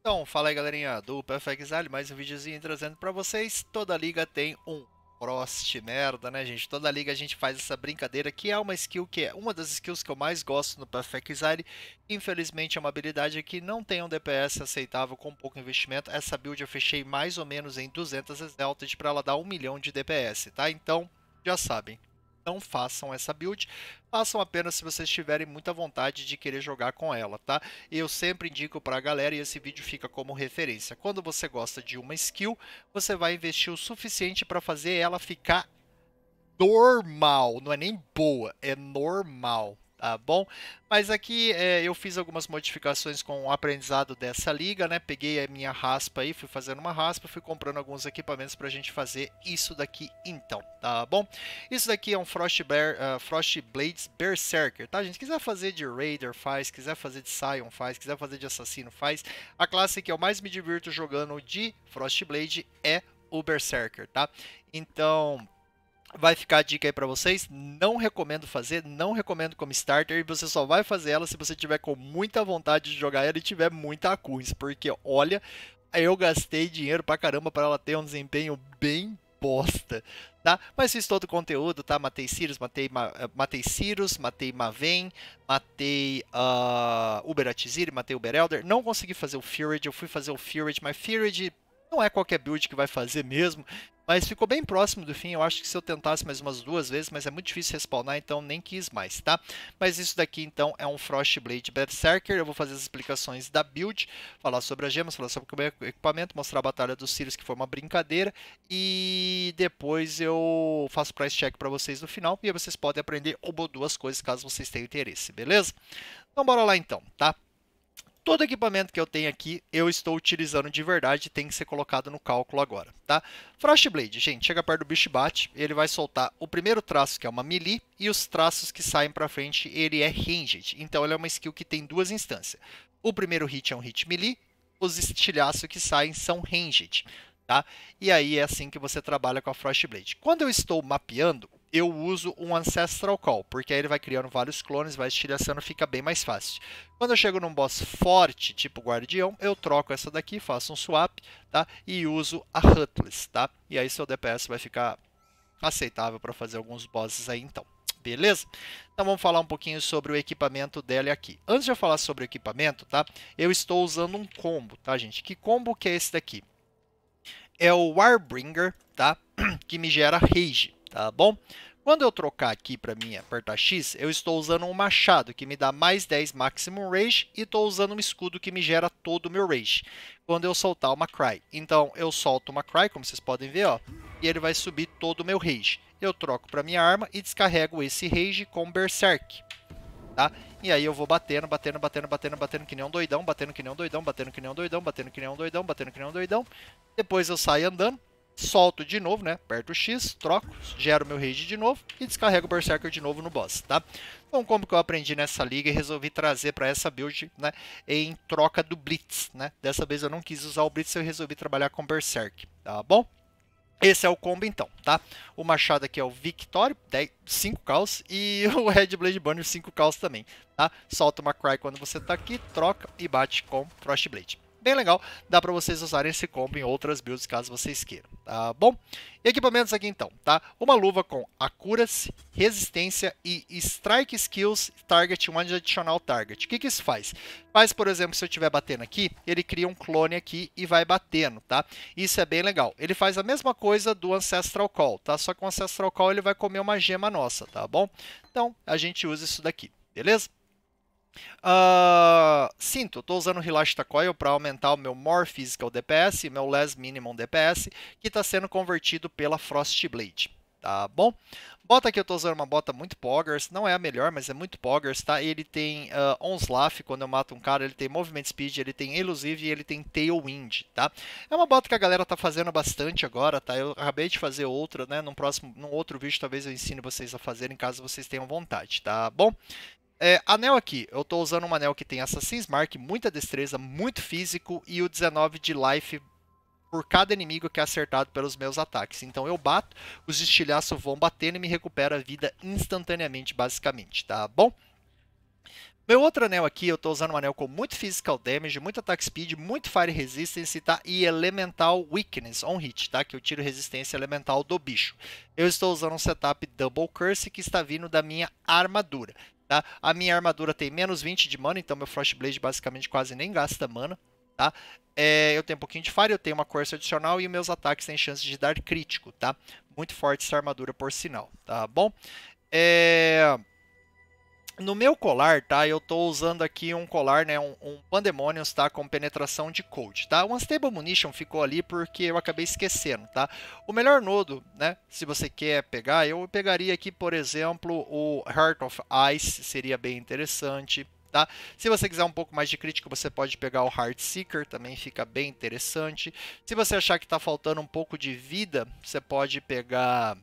Então, fala aí galerinha do Perfect mais um videozinho trazendo pra vocês. Toda liga tem um Frost merda, né gente? Toda liga a gente faz essa brincadeira que é uma skill que é uma das skills que eu mais gosto no Perfect Infelizmente é uma habilidade que não tem um DPS aceitável com pouco investimento. Essa build eu fechei mais ou menos em 200 Exalted pra ela dar 1 milhão de DPS, tá? Então, já sabem não façam essa build, façam apenas se vocês tiverem muita vontade de querer jogar com ela, tá? Eu sempre indico para a galera e esse vídeo fica como referência. Quando você gosta de uma skill, você vai investir o suficiente para fazer ela ficar normal, não é nem boa, é normal tá bom? Mas aqui é, eu fiz algumas modificações com o aprendizado dessa liga, né? Peguei a minha raspa aí, fui fazendo uma raspa, fui comprando alguns equipamentos para a gente fazer isso daqui então, tá bom? Isso daqui é um Frost, Bear, uh, Frost Blades Berserker, tá gente? Se quiser fazer de Raider, faz. Se quiser fazer de sion faz. Se quiser fazer de Assassino, faz. A classe que eu mais me divirto jogando de frost blade é o Berserker, tá? Então... Vai ficar a dica aí para vocês. Não recomendo fazer, não recomendo como starter. E você só vai fazer ela se você tiver com muita vontade de jogar ela e tiver muita acus. Porque olha, eu gastei dinheiro pra caramba para ela ter um desempenho bem bosta, tá? Mas fiz todo o conteúdo, tá? Matei Sirius, matei, Ma eh, matei Sirius, matei Maven, matei uh, Uber Atiziri, matei Uber Elder. Não consegui fazer o Furid, eu fui fazer o Furid, mas Furid não é qualquer build que vai fazer mesmo, mas ficou bem próximo do fim. Eu acho que se eu tentasse mais umas duas vezes, mas é muito difícil respawnar, então nem quis mais, tá? Mas isso daqui, então, é um Frostblade Berserker. Eu vou fazer as explicações da build, falar sobre as gemas, falar sobre o meu equipamento, mostrar a Batalha dos Sirius, que foi uma brincadeira. E depois eu faço price check para vocês no final, e aí vocês podem aprender uma ou duas coisas, caso vocês tenham interesse, beleza? Então bora lá então, tá? todo equipamento que eu tenho aqui, eu estou utilizando de verdade e tem que ser colocado no cálculo agora, tá? Frostblade, gente, chega perto do bicho e bate, ele vai soltar o primeiro traço, que é uma melee, e os traços que saem para frente, ele é ranged. Então, ele é uma skill que tem duas instâncias. O primeiro hit é um hit melee, os estilhaços que saem são ranged. Tá? E aí é assim que você trabalha com a Frostblade. Quando eu estou mapeando, eu uso um Ancestral Call, porque aí ele vai criando vários clones, vai estilhaçando, fica bem mais fácil. Quando eu chego num boss forte, tipo Guardião, eu troco essa daqui, faço um swap, tá? E uso a Hutless, tá? E aí seu DPS vai ficar aceitável para fazer alguns bosses aí então. Beleza? Então vamos falar um pouquinho sobre o equipamento dela aqui. Antes de eu falar sobre o equipamento, tá? Eu estou usando um combo, tá, gente? Que combo que é esse daqui? É o Warbringer, tá? Que me gera Rage tá bom? Quando eu trocar aqui para mim apertar X, eu estou usando um machado que me dá mais 10 maximum rage e estou usando um escudo que me gera todo o meu rage. Quando eu soltar uma cry, então eu solto uma cry, como vocês podem ver, ó, e ele vai subir todo o meu rage. Eu troco para minha arma e descarrego esse rage com berserk. Tá? E aí eu vou batendo, batendo, batendo, batendo, batendo que nem um doidão, batendo que nem um doidão, batendo que nem um doidão, batendo que nem um doidão, batendo que nem um doidão. Depois eu saio andando, solto de novo, né? Aperto o X, troco, gero meu rage de novo e descarrego o Berserker de novo no boss, tá? Então, como que eu aprendi nessa liga e resolvi trazer para essa build, né, em troca do Blitz, né? Dessa vez eu não quis usar o Blitz, eu resolvi trabalhar com Berserk, tá bom? Esse é o combo então, tá? O machado aqui é o Victory, 10, 5 caos, e o Red Blade Banner 5 caos também, tá? Solta uma Cry quando você tá aqui, troca e bate com Frostblade bem legal. Dá para vocês usarem esse combo em outras builds caso vocês queiram, tá bom? E equipamentos aqui então, tá? Uma luva com acuras resistência e strike skills target one adicional target. O que que isso faz? Faz, por exemplo, se eu estiver batendo aqui, ele cria um clone aqui e vai batendo, tá? Isso é bem legal. Ele faz a mesma coisa do Ancestral Call, tá? Só que o Ancestral Call ele vai comer uma gema nossa, tá bom? Então, a gente usa isso daqui, beleza? Uh, sinto, estou usando o Relasta Coil para aumentar o meu More Physical DPS e meu Less Minimum DPS, que está sendo convertido pela Frostblade. Tá bom? Bota que eu estou usando uma bota muito poggers, não é a melhor, mas é muito poggers, tá? Ele tem uh, ah, Onslaught, quando eu mato um cara, ele tem Movement Speed, ele tem Elusive e ele tem Tailwind, tá? É uma bota que a galera tá fazendo bastante agora, tá? Eu acabei de fazer outra, né? Num, próximo, num outro vídeo talvez eu ensine vocês a fazerem, caso vocês tenham vontade, tá bom? É, anel aqui, eu estou usando um anel que tem Assassin's Mark, muita destreza, muito físico e o 19 de life por cada inimigo que é acertado pelos meus ataques. Então eu bato, os estilhaços vão batendo e me recupera a vida instantaneamente, basicamente, tá bom? Meu outro anel aqui, eu estou usando um anel com muito physical damage, muito attack speed, muito fire resistance tá? e elemental weakness on hit, tá? que eu tiro resistência elemental do bicho. Eu estou usando um setup double curse que está vindo da minha armadura. Tá? A minha armadura tem menos 20 de mana, então meu Frostblade basicamente quase nem gasta mana. Tá? É, eu tenho um pouquinho de fire, eu tenho uma corça adicional e meus ataques têm chance de dar crítico, tá? Muito forte essa armadura, por sinal, tá bom? É... No meu colar, tá? Eu tô usando aqui um colar, né? Um, um Pandemoniums, tá? Com penetração de Cold, tá? O Unstable Munition ficou ali porque eu acabei esquecendo, tá? O melhor nodo, né? Se você quer pegar, eu pegaria aqui, por exemplo, o Heart of Ice, seria bem interessante, Tá? Se você quiser um pouco mais de crítico, você pode pegar o Heart Seeker, também fica bem interessante. Se você achar que está faltando um pouco de vida, você pode pegar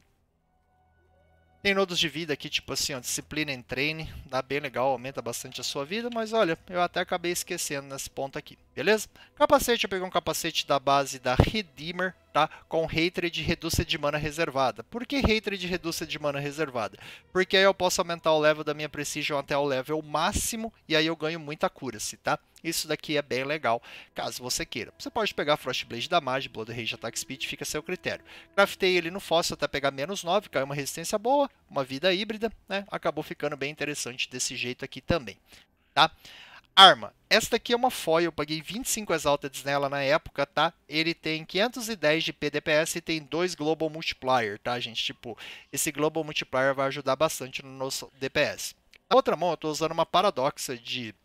tem nodos de vida aqui, tipo assim, ó, disciplina em treine, dá bem legal, aumenta bastante a sua vida, mas olha, eu até acabei esquecendo nesse ponto aqui beleza? Capacete, eu peguei um capacete da base da Redeemer, tá? Com Hatred Reduça de Mana Reservada. Por que Hatred Reduça de Mana Reservada? Porque aí eu posso aumentar o level da minha Precision até o level máximo e aí eu ganho muita cura-se, tá? Isso daqui é bem legal, caso você queira. Você pode pegar Frostblade da Mage, Blood Rage Attack Speed, fica a seu critério. Craftei ele no fóssil até pegar menos 9, caiu uma resistência boa, uma vida híbrida, né? Acabou ficando bem interessante desse jeito aqui também, tá? Arma. Esta aqui é uma foil, eu paguei 25 exalteds nela na época, tá? Ele tem 510 de PDPS e tem dois Global Multiplier, tá, gente? Tipo, esse Global Multiplier vai ajudar bastante no nosso DPS. Na outra mão, eu tô usando uma Paradoxa de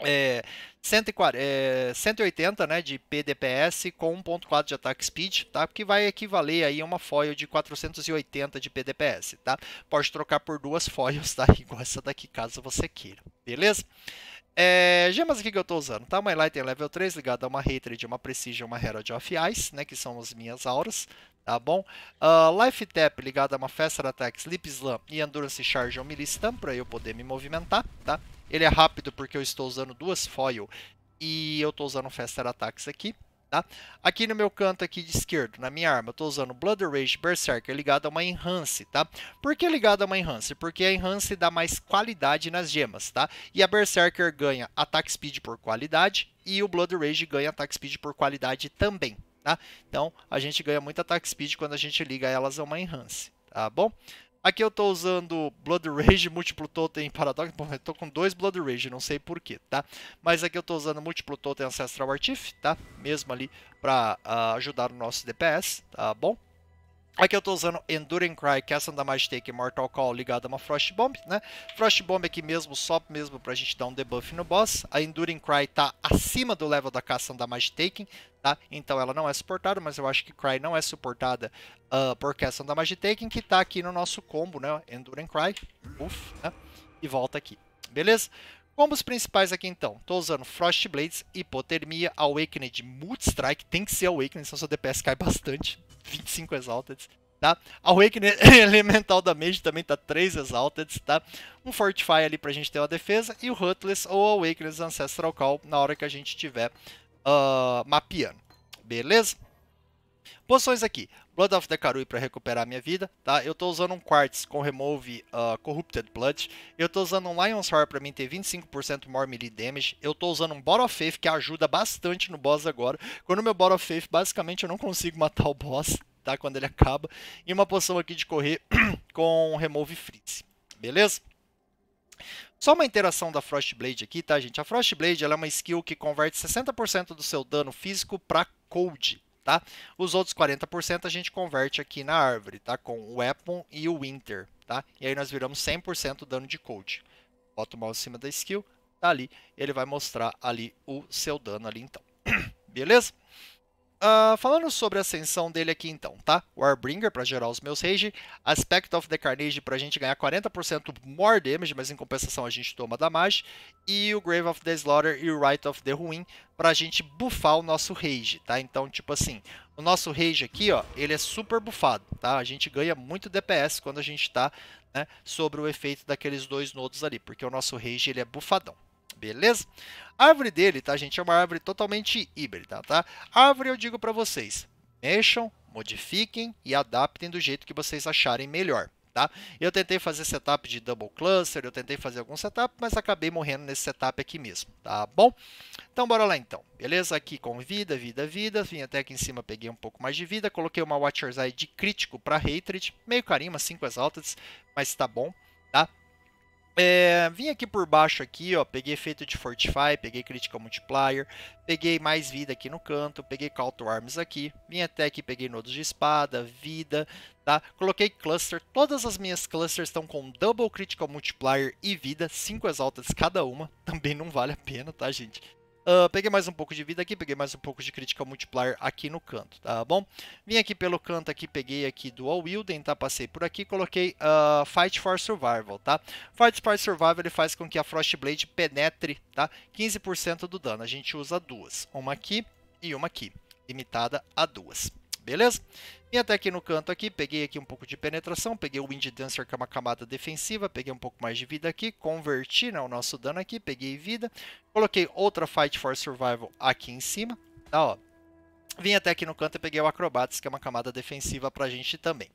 é, 140, é, 180 né, de PDPS com 1.4 de ataque speed, tá? Que vai equivaler aí a uma foil de 480 de PDPS, tá? Pode trocar por duas foils, tá? Igual essa daqui, caso você queira, beleza? É, gemas aqui que eu estou usando, tá? Uma Enlighten Level 3 ligada a uma Hatred, uma Precision, uma Herald of Ice, né? Que são as minhas auras, tá bom? Uh, Life Tap ligada a uma Faster Attack, Sleep Slam e Endurance Charge ou Melee Stun para eu poder me movimentar, tá? Ele é rápido porque eu estou usando duas Foil e eu estou usando Faster Attacks aqui, Tá? Aqui no meu canto aqui de esquerdo, na minha arma, eu estou usando Blood Rage Berserker ligado a uma Enhance, tá? Por que ligado a uma Enhance? Porque a Enhance dá mais qualidade nas gemas, tá? E a Berserker ganha Attack Speed por qualidade e o Blood Rage ganha Attack Speed por qualidade também, tá? Então, a gente ganha muito Attack Speed quando a gente liga elas a uma Enhance, tá bom? Aqui eu estou usando Blood Rage, múltiplo totem paradoxo. Bom, eu estou com dois Blood Rage, não sei porquê, tá? Mas aqui eu estou usando múltiplo totem Ancestral Artif, tá? Mesmo ali para uh, ah, ajudar o nosso DPS, tá bom? Aqui é eu estou usando Enduring Cry, Castle é Damage Take Mortal Call ligado a uma Frost Bomb, né? Frost Bomb aqui mesmo, só mesmo para a gente dar um debuff no boss. A Enduring Cry está acima do level da Castle Damage Taking, tá? Então ela não é suportada, mas eu acho que Cry não é suportada uh, por Castle Damage magitek que está aqui no nosso combo, né? Enduring Cry, uff, né? E volta aqui, beleza? Combos principais aqui então, estou usando Frost Blades, Hipotermia, Awakened, Multistrike, tem que ser Awakened, senão seu DPS cai bastante, 25 Exalted, tá? Awakened Elemental Damage também tá 3 Exalted, tá? Um Fortify ali pra gente ter uma defesa, e o Hutless ou Awakened Ancestral Call na hora que a gente tiver uh, mapeando, beleza? Poções aqui, Blood of the Karui para recuperar minha vida, tá? Eu tô usando um Quartz com Remove uh, Corrupted Blood. Eu tô usando um Lion's Heart para mim ter 25% more melee damage. Eu tô usando um Bottle of Faith que ajuda bastante no boss agora. Quando meu Bottle of Faith, basicamente eu não consigo matar o boss, tá? Quando ele acaba. E uma poção aqui de correr com Remove Freeze, beleza? Só uma interação da Frostblade aqui, tá, gente? A Frostblade ela é uma skill que converte 60% do seu dano físico para cold, tá? Os outros 40% a gente converte aqui na árvore, tá? Com o Weapon e o Winter, tá? E aí nós viramos 100% dano de cold. Bota o mouse em cima da skill, tá ali. Ele vai mostrar ali o seu dano ali então. Beleza? Uh, falando sobre a ascensão dele aqui então, tá? Warbringer para gerar os meus rage, Aspect of the Carnage para a gente ganhar 40% more damage, mas em compensação a gente toma damage, e o Grave of the Slaughter e o Right of the Ruin para a gente buffar o nosso rage, tá? Então, tipo assim, o nosso rage aqui, ó, ele é super buffado, tá? A gente ganha muito DPS quando a gente tá né, sobre o efeito daqueles dois nodos ali, porque o nosso rage ele é bufadão beleza? A árvore dele, tá, gente, é uma árvore totalmente híbrida, tá? A árvore, eu digo para vocês, mexam, modifiquem e adaptem do jeito que vocês acharem melhor. Tá? Eu tentei fazer setup de double cluster, eu tentei fazer algum setup, mas acabei morrendo nesse setup aqui mesmo, tá bom? Então, bora lá então, beleza? Aqui com vida, vida, vida, vim até aqui em cima, peguei um pouco mais de vida, coloquei uma Watcher's Eye de crítico para Hatred, meio carinho, umas 5 altas, mas tá bom, é, vim aqui por baixo aqui, ó, peguei efeito de Fortify, peguei Critical Multiplier, peguei mais vida aqui no canto, peguei Call to Arms aqui, vim até aqui, peguei nodos de espada, vida, tá? Coloquei cluster, todas as minhas clusters estão com Double Critical Multiplier e vida, 5 exaltas cada uma, também não vale a pena, tá, gente? Uh, peguei mais um pouco de vida aqui, peguei mais um pouco de crítica multiplier aqui no canto, tá bom? Vim aqui pelo canto aqui, peguei aqui Dual Wielding, tá? Passei por aqui, coloquei uh, Fight for Survival, tá? Fight for Survival ele faz com que a Frostblade penetre, tá? 15% do dano. A gente usa duas, uma aqui e uma aqui, limitada a duas, beleza? E até aqui no canto aqui, peguei aqui um pouco de penetração, peguei o Wind Dancer que é uma camada defensiva, peguei um pouco mais de vida aqui, converti né, o nosso dano aqui, peguei vida, coloquei outra Fight for Survival aqui em cima, tá, ó. Vim até aqui no canto e peguei o Acrobatics, que é uma camada defensiva pra gente também.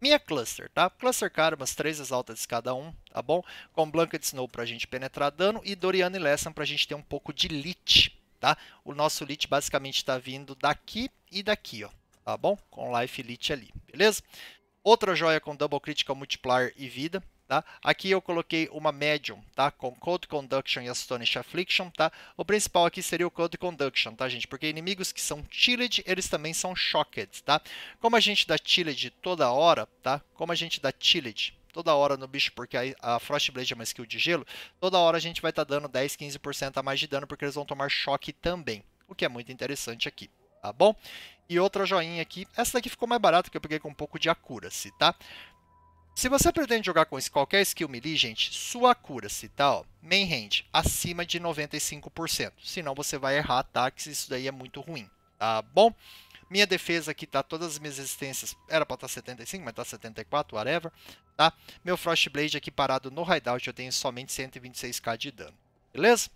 Minha cluster, tá? Cluster Karmas, três exaltas cada um, tá bom? Com Blanket Snow pra gente penetrar dano e Doriana e Lesson pra gente ter um pouco de Lich, tá? O nosso Lich basicamente tá vindo daqui e daqui, ó tá bom? Com Life Elite ali, beleza? Outra joia com Double Critical Multiplier e Vida, Tá? Aqui eu coloquei uma Medium, tá? com Cold Conduction e Astonish Affliction. Tá? O principal aqui seria o Cold Conduction, tá, gente? Porque inimigos que são Chilled, eles também são Shocked. Tá? Como a gente dá Chilled toda hora, tá? como a gente dá Chilled toda hora no bicho, porque a, a Frostblade é uma skill de gelo, toda hora a gente vai estar tá dando 10, 15% a mais de dano, porque eles vão tomar choque também, o que é muito interessante aqui, tá bom? e outra joinha aqui. Essa daqui ficou mais barata, que eu peguei com um pouco de Acuracy, tá? Se você pretende jogar com qualquer skill melee, gente, sua Acuracy, tá? Ó, main hand, acima de 95%. Senão você vai errar ataques, isso daí é muito ruim, tá bom? Minha defesa aqui tá, todas as minhas resistências, era para estar 75, mas tá 74, whatever, tá? Meu Frostblade aqui parado no hideout, eu tenho somente 126k de dano, beleza?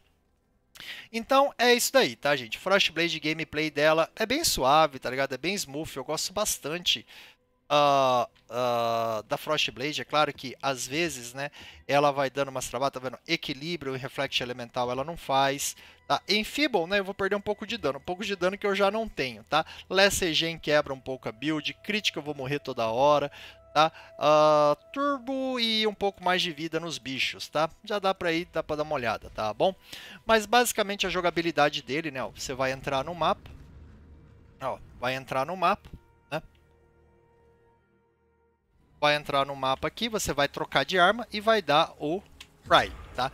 Então é isso daí, tá, gente? Frostblade gameplay dela é bem suave, tá ligado? É bem smooth, eu gosto bastante uh, uh, da Frostblade. É claro que às vezes, né, ela vai dando umas travadas, tá vendo? Equilíbrio e reflexo elemental ela não faz, tá? Em Feeble, né, eu vou perder um pouco de dano, um pouco de dano que eu já não tenho, tá? Lesser Gen quebra um pouco a build, crítica eu vou morrer toda hora, tá? Uh, turbo e um pouco mais de vida nos bichos, tá? Já dá para ir, dá para dar uma olhada, tá bom? Mas basicamente a jogabilidade dele, né? você vai entrar no mapa, ó, vai entrar no mapa, né? Vai entrar no mapa aqui, você vai trocar de arma e vai dar o Fry, tá?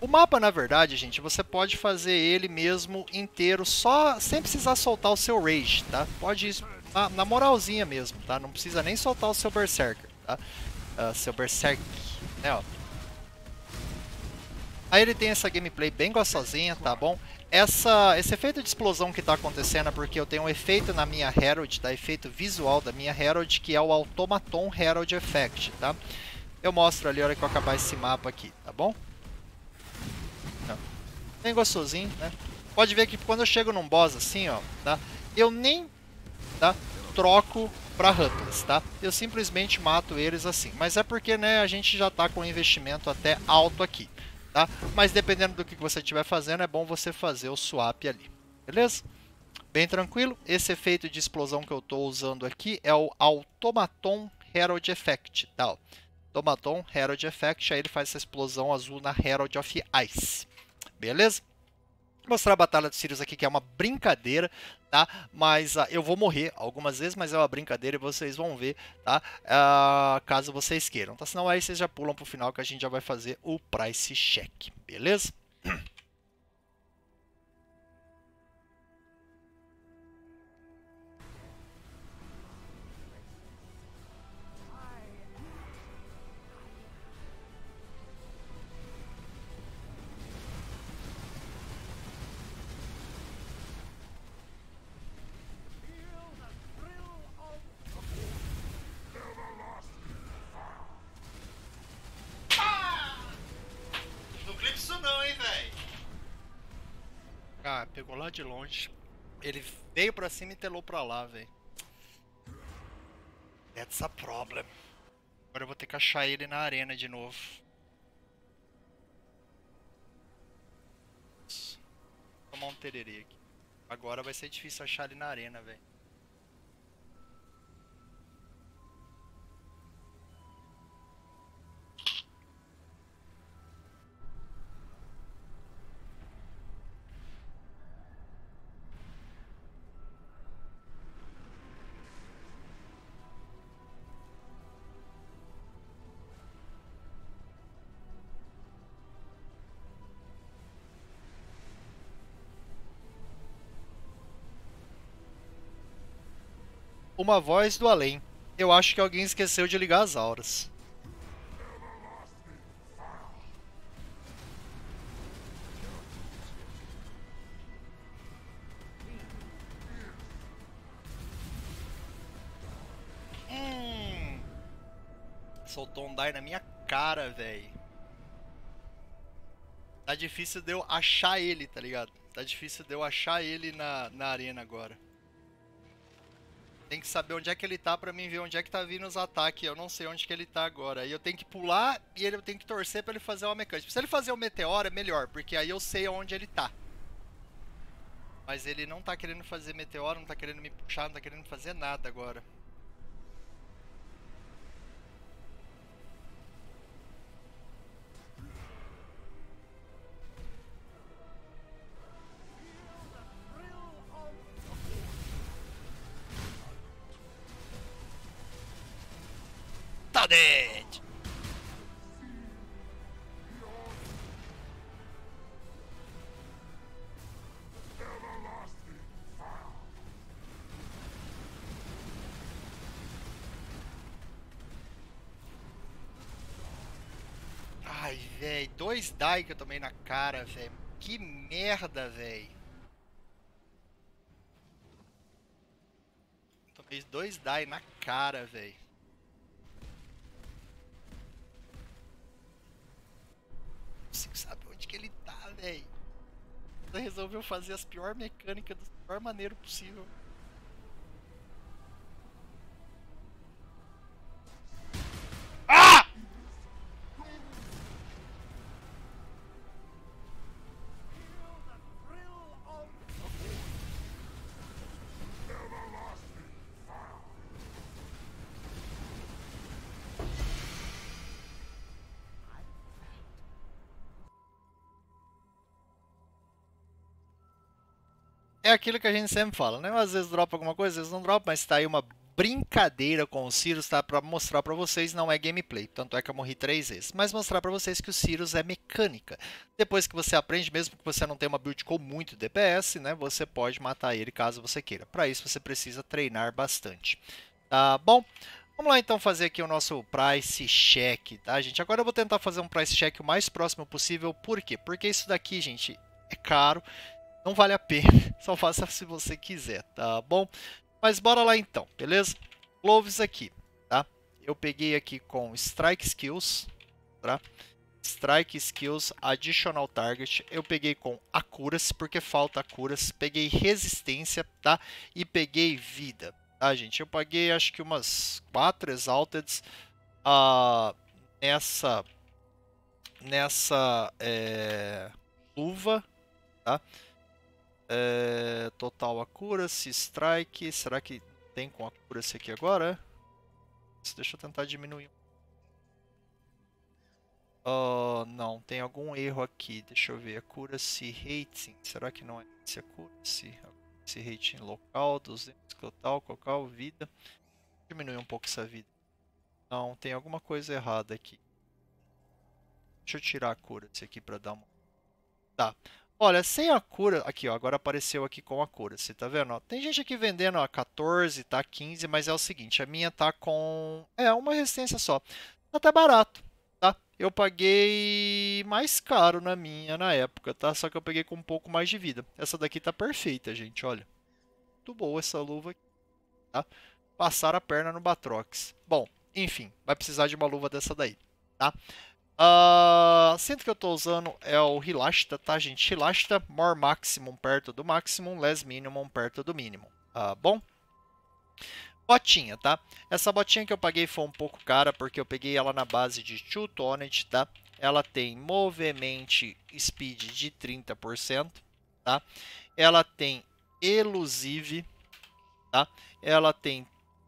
O mapa, na verdade, gente, você pode fazer ele mesmo inteiro, só sem precisar soltar o seu Rage, tá? Pode na, na, moralzinha mesmo, tá? Não precisa nem soltar o seu Berserker, tá? Uh, seu Berserk, né, ó. Aí ele tem essa gameplay bem gostosinha, tá bom? Essa, esse efeito de explosão que está acontecendo é porque eu tenho um efeito na minha Herald, tá? Efeito visual da minha Herald, que é o Automaton Herald Effect, tá? Eu mostro ali a hora que eu acabar esse mapa aqui, tá bom? Bem gostosinho, né? Pode ver que quando eu chego num boss assim, ó, tá? Eu nem tá? Troco para Hunters, tá? Eu simplesmente mato eles assim. Mas é porque, né, a gente já tá com um investimento até alto aqui, tá? Mas dependendo do que você estiver fazendo, é bom você fazer o swap ali, beleza? Bem tranquilo. Esse efeito de explosão que eu estou usando aqui é o Automaton Herald Effect, tá? Automaton Herald Effect, aí ele faz essa explosão azul na Herald of Ice, beleza? mostrar a Batalha de Sirius aqui, que é uma brincadeira, tá? Mas uh, eu vou morrer algumas vezes, mas é uma brincadeira e vocês vão ver, tá? Uh, caso vocês queiram, tá? Senão aí vocês já pulam pro final que a gente já vai fazer o price check, beleza? longe. Ele veio pra cima e telou pra lá, velho. That's a problem. Agora eu vou ter que achar ele na arena de novo. Vou tomar um tererê aqui. Agora vai ser difícil achar ele na arena, velho. Uma voz do além. Eu acho que alguém esqueceu de ligar as auras. Hum. Soltou um die na minha cara, velho. Tá difícil de eu achar ele, tá ligado? Tá difícil de eu achar ele na, na arena agora. Tem que saber onde é que ele tá para mim ver onde é que tá vindo os ataques. Eu não sei onde que ele tá agora. E eu tenho que pular e ele, eu tenho que torcer para ele fazer uma mecânica. Se ele fazer o meteoro, é melhor, porque aí eu sei onde ele tá. Mas ele não tá querendo fazer meteoro, não tá querendo me puxar, não tá querendo fazer nada agora. dois die que eu tomei na cara, velho. Que merda, velho. Tomei dois die na cara, velho. Não consigo saber onde que ele tá, velho. Resolveu fazer as pior mecânicas da pior maneira possível. é aquilo que a gente sempre fala, né? Às vezes dropa alguma coisa, às vezes não dropa, mas tá aí uma brincadeira com o Sirius, tá? Pra mostrar para vocês, não é gameplay, tanto é que eu morri três vezes, mas mostrar para vocês que o Sirius é mecânica. Depois que você aprende, mesmo que você não tenha uma build com muito DPS, né? Você pode matar ele caso você queira. Para isso, você precisa treinar bastante. Tá bom? Vamos lá então fazer aqui o nosso price check, tá gente? Agora eu vou tentar fazer um price check o mais próximo possível, por quê? Porque isso daqui, gente, é caro, não vale a pena. Só faça se você quiser, tá bom? Mas bora lá então, beleza? Gloves aqui, tá? Eu peguei aqui com Strike Skills, tá? Strike Skills Additional Target. Eu peguei com Acuras, porque falta Acuras. Peguei Resistência, tá? E peguei Vida, tá, gente? Eu paguei acho que umas 4 Exalteds uh, nessa, nessa é, luva, tá? É, total se strike. Será que tem com esse aqui agora? Deixa eu tentar diminuir. Oh, não, tem algum erro aqui. Deixa eu ver. se rating. Será que não é esse accuracy? esse rating local, 200 total, qual vida. Diminuir um pouco essa vida. Não, tem alguma coisa errada aqui. Deixa eu tirar a cura aqui para dar uma... Tá. Olha, sem a cura, aqui ó, agora apareceu aqui com a cura, você tá vendo? Ó, tem gente aqui vendendo a 14, tá 15, mas é o seguinte, a minha tá com, é, uma resistência só. Tá até barato, tá? Eu paguei mais caro na minha na época, tá? Só que eu peguei com um pouco mais de vida. Essa daqui tá perfeita, gente, olha. Muito boa essa luva aqui, tá? Passar a perna no Batrox. Bom, enfim, vai precisar de uma luva dessa daí, tá? Uh, ah, sendo que eu estou usando é o Rilasta, tá, gente? Rilasta, More Maximum perto do Maximum, Less Minimum perto do mínimo. Uh, tá bom? Botinha, tá? Essa botinha que eu paguei foi um pouco cara, porque eu peguei ela na base de Two Toned, tá? Ela tem movimento Speed de 30%, tá? Ela tem Elusive, tá? Ela tem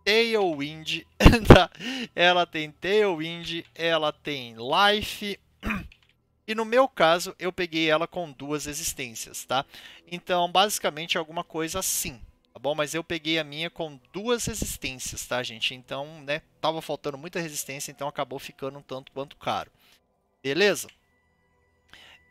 Tailwind, tá? ela tem Tailwind, ela tem Life. E no meu caso, eu peguei ela com duas existências, tá? Então, basicamente, alguma coisa assim, tá bom? Mas eu peguei a minha com duas resistências, tá, gente? Então, né, tava faltando muita resistência, então acabou ficando um tanto quanto caro. Beleza?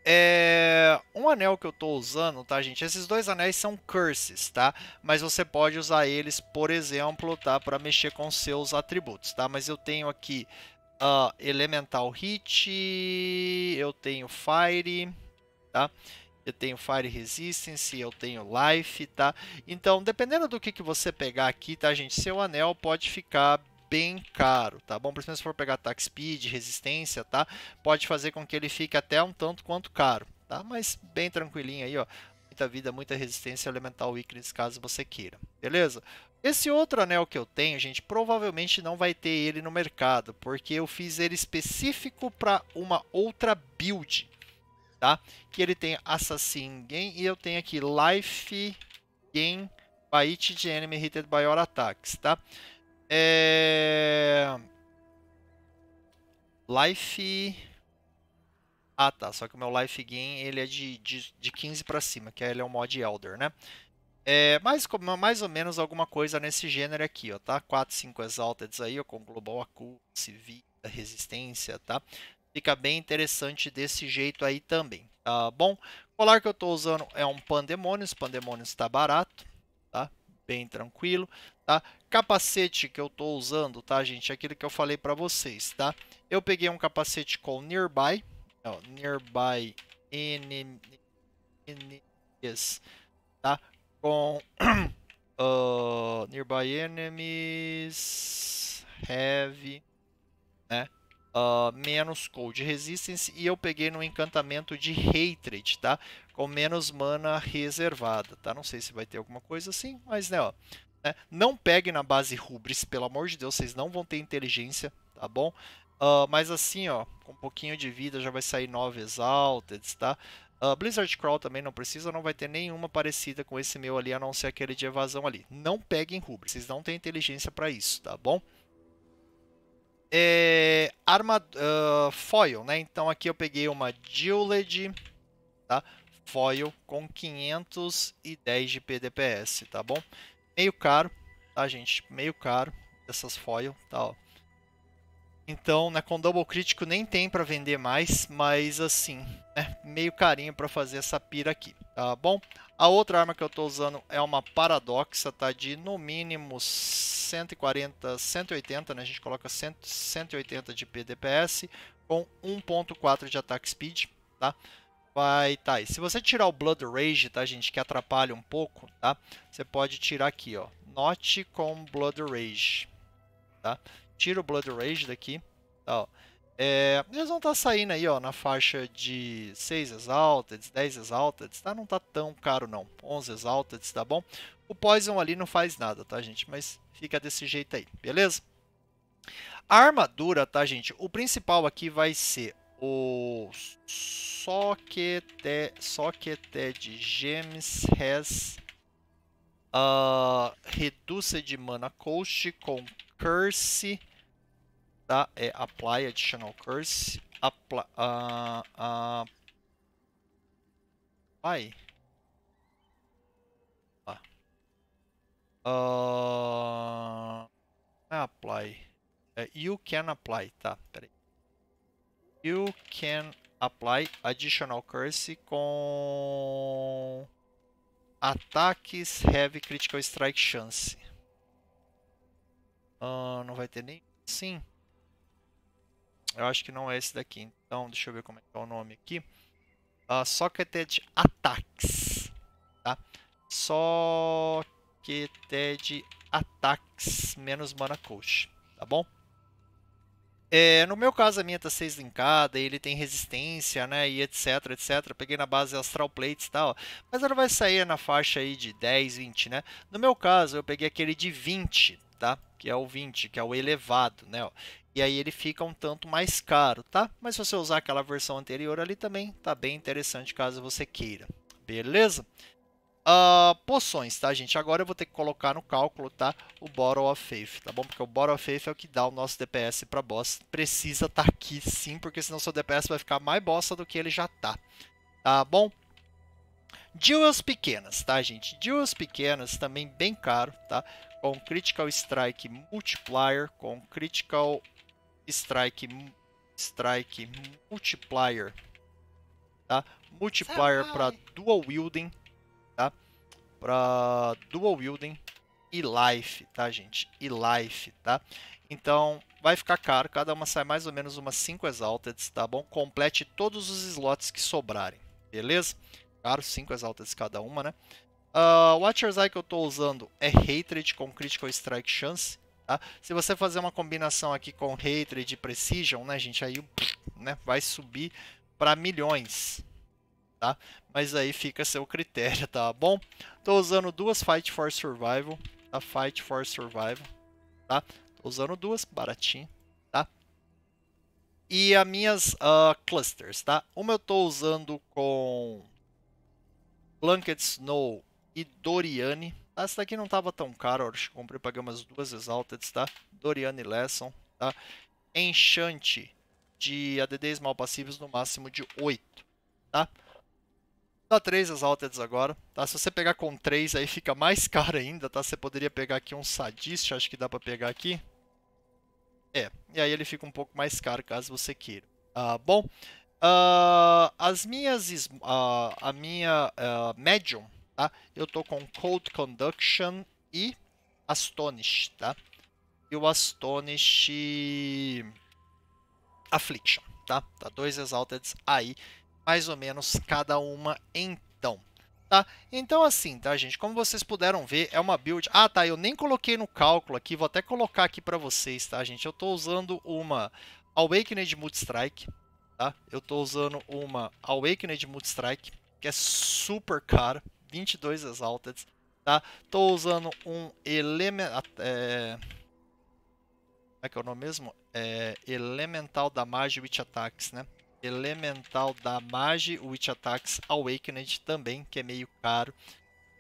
É... Um anel que eu tô usando, tá, gente? Esses dois anéis são curses, tá? Mas você pode usar eles, por exemplo, tá? para mexer com seus atributos, tá? Mas eu tenho aqui uh, Elemental Hit, eu tenho Fire, tá? eu tenho Fire Resistance, eu tenho Life, tá? Então, dependendo do que, que você pegar aqui, tá, gente? Seu anel pode ficar bem caro, tá bom? Principalmente se for pegar attack speed, resistência, tá? Pode fazer com que ele fique até um tanto quanto caro, tá? Mas bem tranquilinho aí, ó. Muita vida, muita resistência elemental weakness, caso você queira, beleza? Esse outro anel que eu tenho, gente, provavelmente não vai ter ele no mercado, porque eu fiz ele específico para uma outra build, tá? Que ele tem Assassin Game e eu tenho aqui Life Game Bite de Enemy Hitted by Your Attacks, tá? É... Life... Ah, tá. Só que o meu Life Gain, ele é de, de, de 15 para cima, que ele é o mod Elder, né? É mais, mais ou menos alguma coisa nesse gênero aqui, ó, tá? 4, 5 Exalteds aí, ó, com Global acústica Vida, Resistência, tá? Fica bem interessante desse jeito aí também, tá bom? O colar que eu estou usando é um Pandemônios, Pandemônios está barato, bem tranquilo, tá? Capacete que eu estou usando, tá, gente? É Aquilo que eu falei para vocês, tá? Eu peguei um capacete com Nearby, ó, Nearby Enemies, tá? Com uh, Nearby Enemies Heavy, né? Uh, menos Cold Resistance e eu peguei no encantamento de Hatred, tá? com menos mana reservada, tá? Não sei se vai ter alguma coisa assim, mas né, ó. Né? Não pegue na base Rubris, pelo amor de Deus, vocês não vão ter inteligência, tá bom? Uh, mas assim, ó, com um pouquinho de vida já vai sair 9 Exalted, tá? Uh, Blizzard Crawl também não precisa, não vai ter nenhuma parecida com esse meu ali, a não ser aquele de evasão ali. Não peguem Rubris, vocês não têm inteligência para isso, tá bom? É, arma, uh, foil, né? Então aqui eu peguei uma Jeweled, tá? foil com 510 de PDPS, tá bom? Meio caro, tá gente? Meio caro essas foil, tá ó. Então, né, com double crítico nem tem para vender mais, mas assim, né, meio carinho para fazer essa pira aqui, tá bom? A outra arma que eu estou usando é uma paradoxa, tá de no mínimo 140, 180, né? A gente coloca 100, 180 de PDPS com 1.4 de ataque speed, tá? vai tá aí. Se você tirar o Blood Rage, tá, gente, que atrapalha um pouco, tá? Você pode tirar aqui, ó, Not com Blood Rage, tá? Tira o Blood Rage daqui, tá, ó. É, eles vão estar tá saindo aí, ó, na faixa de 6 Exalted, 10 Exalted, tá? Não tá tão caro não, 11 Exalted, tá bom? O Poison ali não faz nada, tá, gente? Mas fica desse jeito aí, beleza? A armadura, tá, gente? O principal aqui vai ser o Soquete, Soquete de Gems has uh, ah, Reduce de Mana cost com Curse, tá? É Apply Additional Curse, apply, uh, uh, apply. Uh, apply. Uh, you can apply, tá? Peraí you can apply additional curse com ataques have critical strike chance. Uh, não vai ter nem. Sim. Eu acho que não é esse daqui. Então, deixa eu ver como é que é o nome aqui. Uh, ah, socketed attacks. Tá? Socketed attacks menos mana coach. Tá bom? É, no meu caso, a minha tá 6 linkada, ele tem resistência, né, e etc, etc. peguei na base Astral Plates e tal, mas ela vai sair na faixa aí de 10, 20, né? No meu caso, eu peguei aquele de 20, tá? Que é o 20, que é o elevado, né? Ó. E aí ele fica um tanto mais caro, tá? Mas se você usar aquela versão anterior ali também, tá bem interessante caso você queira. Beleza? uh, poções, tá, gente? Agora eu vou ter que colocar no cálculo, tá? O Bottle of Faith, tá bom? Porque o Bottle of Faith é o que dá o nosso DPS pra boss. Precisa estar tá aqui sim, porque senão seu DPS vai ficar mais bosta do que ele já tá. Tá bom? Jewels pequenas, tá, gente? Jewels pequenas também bem caro, tá? Com Critical Strike Multiplier, com Critical Strike Strike Multiplier, tá? Multiplier para Dual Wielding, para Dual Wielding e Life, tá, gente? E Life, tá? Então, vai ficar caro, cada uma sai mais ou menos umas 5 exalted, tá bom? Complete todos os slots que sobrarem, beleza? Caro, 5 exalted cada uma, né? Uh, ah, Watcher's Eye que eu estou usando é Hatred com Critical Strike Chance, tá? Se você fazer uma combinação aqui com Hatred e Precision, né, gente, aí né, vai subir para milhões, tá? Mas aí fica seu critério, tá bom? Tô usando duas Fight for Survival, tá? Fight for Survival, tá? Tô usando duas, baratinho, tá? E as minhas uh, clusters, tá? Uma eu tô usando com Blanket Snow e Doriane, tá? Essa daqui não tava tão cara, acho que comprei, paguei umas duas Exalted, tá? Doriane Lesson, tá? Enchante de ADDs mal passivos no máximo de 8, tá? Tá 3 Exalted agora, tá? Se você pegar com 3 aí fica mais caro ainda, tá? Você poderia pegar aqui um Sadist, acho que dá pra pegar aqui. É, e aí ele fica um pouco mais caro caso você queira. Ah, bom, uh, as minhas, uh, a minha uh, Medium, tá? Eu tô com Cold Conduction e Astonish, tá? E o Astonish Affliction, tá? Tá dois Exalted aí mais ou menos cada uma então. Tá? Então assim, tá gente, como vocês puderam ver, é uma build... Ah tá, eu nem coloquei no cálculo aqui, vou até colocar aqui para vocês, tá gente? Eu estou usando uma Awakened Mood Strike, tá? Eu estou usando uma Awakened Mood Strike, que é super cara, 22 Exalted, tá? Tô usando um Element... Ah, é... Como é que é o nome mesmo? É... Elemental Damage Witch Attacks, né? Elemental da Mage, Witch Attacks Awakened também, que é meio caro,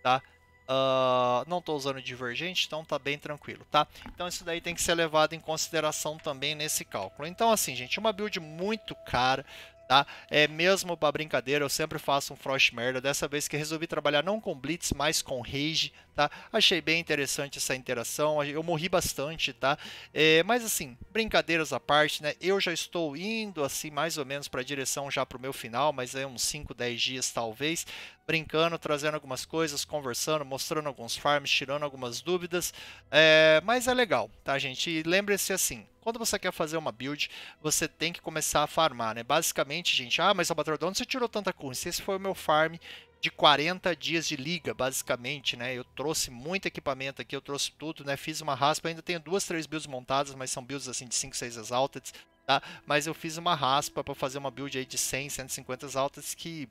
tá? Uh, não estou usando divergente, então tá bem tranquilo, tá? Então isso daí tem que ser levado em consideração também nesse cálculo. Então assim, gente, uma build muito cara, tá? É mesmo pra brincadeira, eu sempre faço um frost merda, dessa vez que resolvi trabalhar não com blitz, mas com rage, tá? Achei bem interessante essa interação, eu morri bastante, tá? É, mas assim, brincadeiras à parte, né? Eu já estou indo assim mais ou menos para a direção já pro meu final, mas é uns 5, 10 dias talvez, brincando, trazendo algumas coisas, conversando, mostrando alguns farms, tirando algumas dúvidas, é, mas é legal, tá gente? E lembre-se assim, quando você quer fazer uma build, você tem que começar a farmar, né? Basicamente, gente, ah, mas Salvador, de onde você tirou tanta currency? Esse foi o meu farm de 40 dias de liga, basicamente, né? Eu trouxe muito equipamento aqui, eu trouxe tudo, né? Fiz uma raspa, ainda tenho duas, três builds montadas, mas são builds assim de 5, 6 exalted, tá? Mas eu fiz uma raspa para fazer uma build aí de 100, 150 exalted que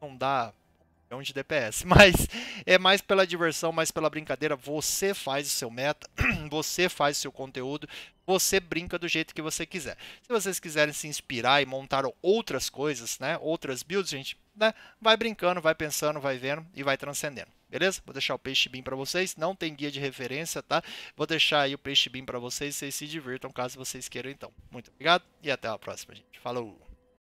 não dá milhão de DPS, mas é mais pela diversão, mais pela brincadeira. Você faz o seu meta, você faz o seu conteúdo, você brinca do jeito que você quiser. Se vocês quiserem se inspirar e montar outras coisas, né, outras builds, gente, né, vai brincando, vai pensando, vai vendo e vai transcendendo. Beleza? Vou deixar o peixe bin para vocês, não tem guia de referência, tá? Vou deixar aí o peixe bin para vocês, vocês se divirtam caso vocês queiram então. Muito obrigado e até a próxima, gente. Falou.